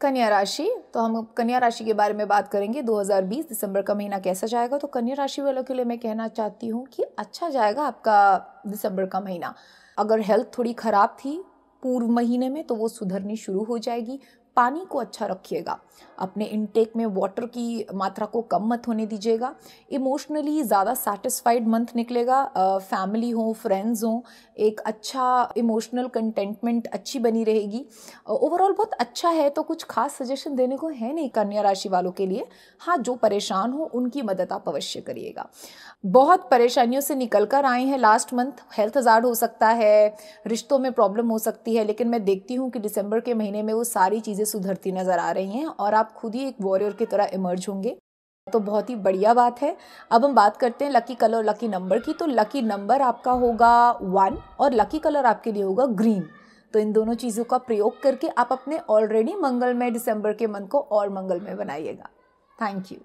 कन्या राशि तो हम कन्या राशि के बारे में बात करेंगे 2020 दिसंबर का महीना कैसा जाएगा तो कन्या राशि वालों के लिए मैं कहना चाहती हूँ कि अच्छा जाएगा आपका दिसंबर का महीना अगर हेल्थ थोड़ी ख़राब थी पूर्व महीने में तो वो सुधरनी शुरू हो जाएगी पानी को अच्छा रखिएगा अपने इनटेक में वाटर की मात्रा को कम मत होने दीजिएगा इमोशनली ज़्यादा सेटिस्फाइड मंथ निकलेगा फैमिली हो फ्रेंड्स हो एक अच्छा इमोशनल कंटेंटमेंट अच्छी बनी रहेगी ओवरऑल बहुत अच्छा है तो कुछ खास सजेशन देने को है नहीं कन्या राशि वालों के लिए हाँ जो परेशान हो उनकी मदद आप अवश्य करिएगा बहुत परेशानियों से निकल कर आए हैं लास्ट मंथ हेल्थ हजार्ड हो सकता है रिश्तों में प्रॉब्लम हो सकती है लेकिन मैं देखती हूँ कि दिसंबर के महीने में वो सारी चीज़ें सुधरती नज़र आ रही हैं और आप खुद ही एक वॉरियर की तरह इमर्ज होंगे तो बहुत ही बढ़िया बात है अब हम बात करते हैं लकी कलर लकी नंबर की तो लकी नंबर आपका होगा वन और लकी कलर आपके लिए होगा ग्रीन तो इन दोनों चीज़ों का प्रयोग करके आप अपने ऑलरेडी मंगलमय दिसंबर के मन को और मंगलमय बनाइएगा थैंक यू